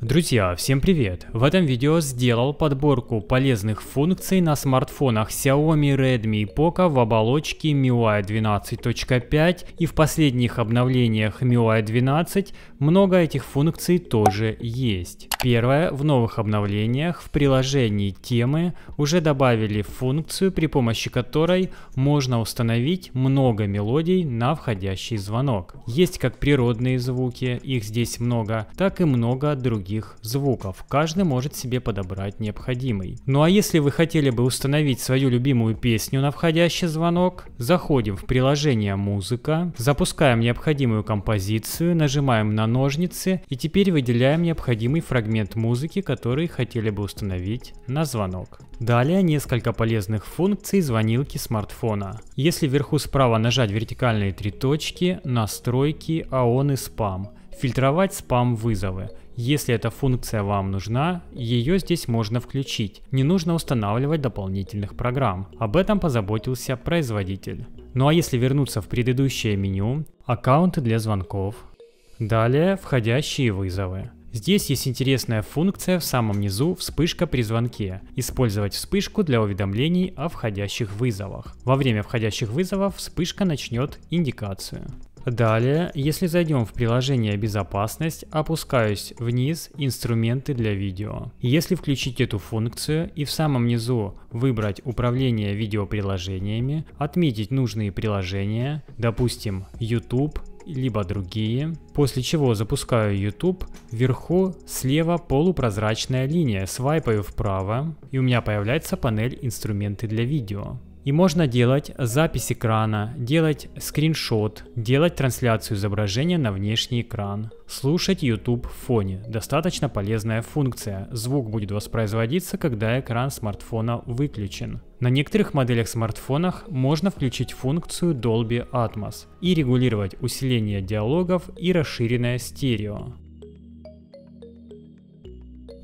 Друзья, всем привет! В этом видео сделал подборку полезных функций на смартфонах Xiaomi, Redmi и Poco в оболочке MIUI 12.5 и в последних обновлениях MIUI 12 много этих функций тоже есть. Первое. В новых обновлениях в приложении темы уже добавили функцию, при помощи которой можно установить много мелодий на входящий звонок. Есть как природные звуки, их здесь много, так и много других звуков. Каждый может себе подобрать необходимый. Ну а если вы хотели бы установить свою любимую песню на входящий звонок, заходим в приложение «Музыка», запускаем необходимую композицию, нажимаем на ножницы и теперь выделяем необходимый фрагмент фрагмент музыки, который хотели бы установить на звонок. Далее несколько полезных функций звонилки смартфона. Если вверху справа нажать вертикальные три точки, настройки, ООН а и спам, фильтровать спам вызовы. Если эта функция вам нужна, ее здесь можно включить. Не нужно устанавливать дополнительных программ. Об этом позаботился производитель. Ну а если вернуться в предыдущее меню, аккаунты для звонков, далее входящие вызовы. Здесь есть интересная функция в самом низу «Вспышка при звонке». Использовать вспышку для уведомлений о входящих вызовах. Во время входящих вызовов вспышка начнет индикацию. Далее, если зайдем в приложение «Безопасность», опускаюсь вниз «Инструменты для видео». Если включить эту функцию и в самом низу выбрать «Управление видеоприложениями», отметить нужные приложения, допустим, YouTube, либо другие, после чего запускаю YouTube, вверху слева полупрозрачная линия, свайпаю вправо и у меня появляется панель инструменты для видео. И можно делать запись экрана, делать скриншот, делать трансляцию изображения на внешний экран. Слушать YouTube в фоне. Достаточно полезная функция. Звук будет воспроизводиться, когда экран смартфона выключен. На некоторых моделях смартфонах можно включить функцию Dolby Atmos и регулировать усиление диалогов и расширенное стерео.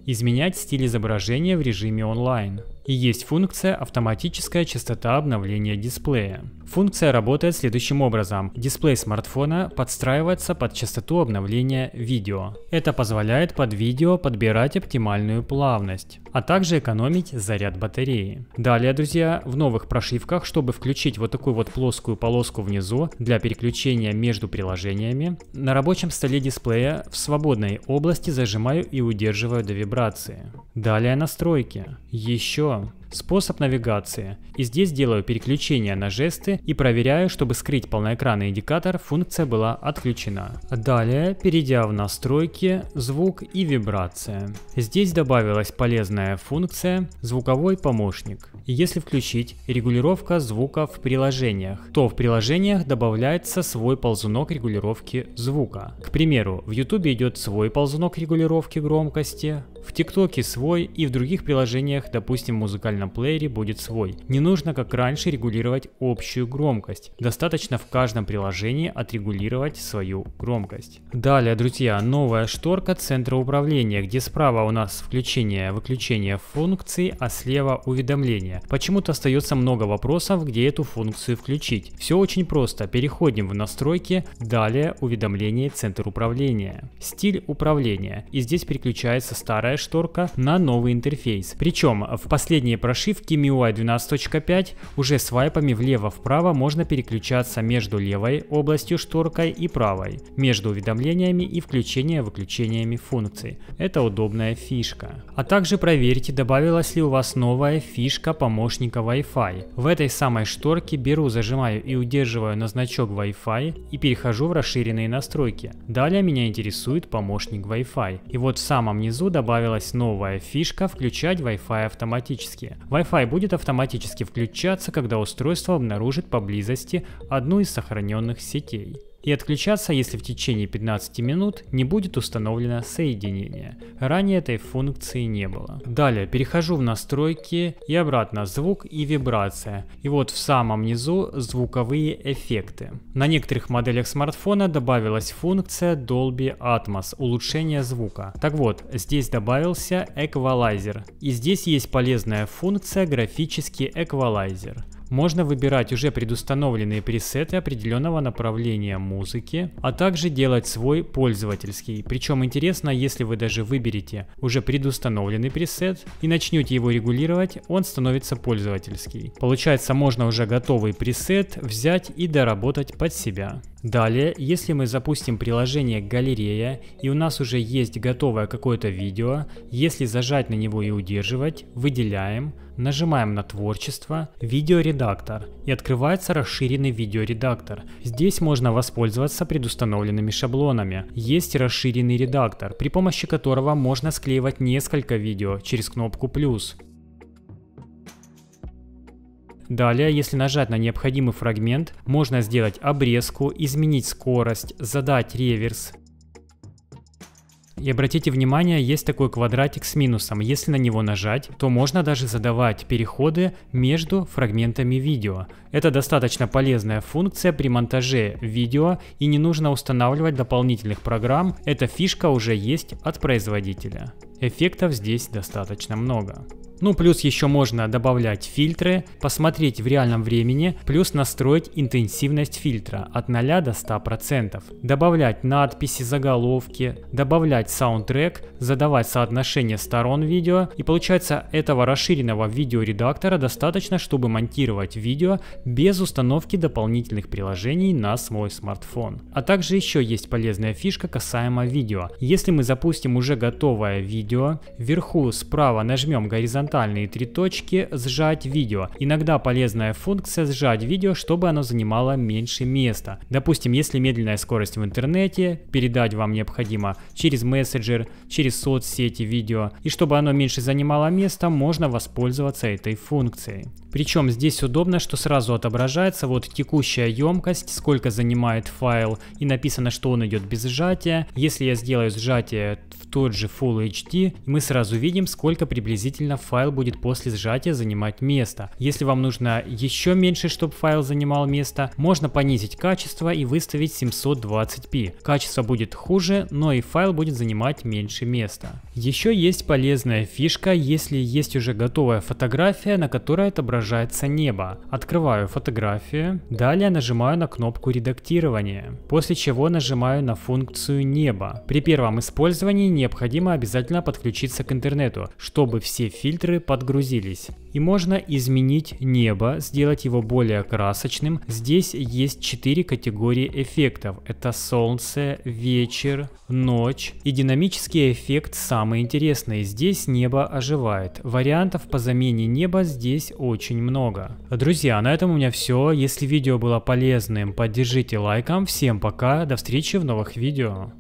Изменять стиль изображения в режиме онлайн и есть функция «Автоматическая частота обновления дисплея». Функция работает следующим образом. Дисплей смартфона подстраивается под частоту обновления видео. Это позволяет под видео подбирать оптимальную плавность, а также экономить заряд батареи. Далее, друзья, в новых прошивках, чтобы включить вот такую вот плоскую полоску внизу для переключения между приложениями, на рабочем столе дисплея в свободной области зажимаю и удерживаю до вибрации. Далее настройки. Еще способ навигации. И здесь делаю переключение на жесты и проверяю, чтобы скрыть полноэкранный индикатор, функция была отключена. Далее, перейдя в настройки, звук и вибрация. Здесь добавилась полезная функция «Звуковой помощник». И если включить регулировка звука в приложениях, то в приложениях добавляется свой ползунок регулировки звука. К примеру, в YouTube идет свой ползунок регулировки громкости, в ТикТоке свой и в других приложениях, допустим в музыкальном плеере, будет свой. Не нужно как раньше регулировать общую громкость. Достаточно в каждом приложении отрегулировать свою громкость. Далее, друзья, новая шторка центра управления, где справа у нас включение-выключение функций, а слева уведомления. Почему-то остается много вопросов, где эту функцию включить. Все очень просто. Переходим в настройки, далее уведомление центр управления. Стиль управления. И здесь переключается старая вторая шторка на новый интерфейс. Причем в последние прошивки MIUI 12.5 уже свайпами влево-вправо можно переключаться между левой областью шторкой и правой, между уведомлениями и включение-выключениями функций. Это удобная фишка. А также проверьте, добавилась ли у вас новая фишка помощника Wi-Fi. В этой самой шторке беру, зажимаю и удерживаю на значок Wi-Fi и перехожу в расширенные настройки. Далее меня интересует помощник Wi-Fi. И вот в самом низу добавил добавилась новая фишка «Включать Wi-Fi автоматически». Wi-Fi будет автоматически включаться, когда устройство обнаружит поблизости одну из сохраненных сетей и отключаться, если в течение 15 минут не будет установлено соединение. Ранее этой функции не было. Далее перехожу в настройки и обратно звук и вибрация. И вот в самом низу звуковые эффекты. На некоторых моделях смартфона добавилась функция Dolby Atmos, улучшение звука. Так вот, здесь добавился эквалайзер. И здесь есть полезная функция графический эквалайзер. Можно выбирать уже предустановленные пресеты определенного направления музыки, а также делать свой пользовательский. Причем интересно, если вы даже выберете уже предустановленный пресет и начнете его регулировать, он становится пользовательский. Получается, можно уже готовый пресет взять и доработать под себя. Далее, если мы запустим приложение «Галерея» и у нас уже есть готовое какое-то видео, если зажать на него и удерживать, выделяем, нажимаем на «Творчество», «Видеоредактор» и открывается расширенный видеоредактор. Здесь можно воспользоваться предустановленными шаблонами. Есть расширенный редактор, при помощи которого можно склеивать несколько видео через кнопку «плюс». Далее, если нажать на необходимый фрагмент, можно сделать обрезку, изменить скорость, задать реверс. И обратите внимание, есть такой квадратик с минусом. Если на него нажать, то можно даже задавать переходы между фрагментами видео. Это достаточно полезная функция при монтаже видео и не нужно устанавливать дополнительных программ. Эта фишка уже есть от производителя. Эффектов здесь достаточно много. Ну, плюс еще можно добавлять фильтры, посмотреть в реальном времени, плюс настроить интенсивность фильтра от 0 до 100%, добавлять надписи, заголовки, добавлять саундтрек, задавать соотношение сторон видео. И получается, этого расширенного видеоредактора достаточно, чтобы монтировать видео без установки дополнительных приложений на свой смартфон. А также еще есть полезная фишка касаемо видео. Если мы запустим уже готовое видео, вверху справа нажмем горизонтально горизонтальные три точки «Сжать видео». Иногда полезная функция «Сжать видео», чтобы оно занимало меньше места. Допустим, если медленная скорость в интернете, передать вам необходимо через мессенджер, через соцсети видео, и чтобы оно меньше занимало места, можно воспользоваться этой функцией. Причем здесь удобно, что сразу отображается вот текущая емкость, сколько занимает файл, и написано, что он идет без сжатия. Если я сделаю сжатие, тот же Full HD, и мы сразу видим, сколько приблизительно файл будет после сжатия занимать места. Если вам нужно еще меньше, чтобы файл занимал место, можно понизить качество и выставить 720p. Качество будет хуже, но и файл будет занимать меньше места. Еще есть полезная фишка, если есть уже готовая фотография, на которой отображается небо. Открываю фотографию, далее нажимаю на кнопку редактирования, после чего нажимаю на функцию неба. При первом использовании необходимо обязательно подключиться к интернету, чтобы все фильтры подгрузились. И можно изменить небо, сделать его более красочным. Здесь есть 4 категории эффектов. Это солнце, вечер, ночь. И динамический эффект самый интересный. Здесь небо оживает. Вариантов по замене неба здесь очень много. Друзья, на этом у меня все. Если видео было полезным, поддержите лайком. Всем пока, до встречи в новых видео.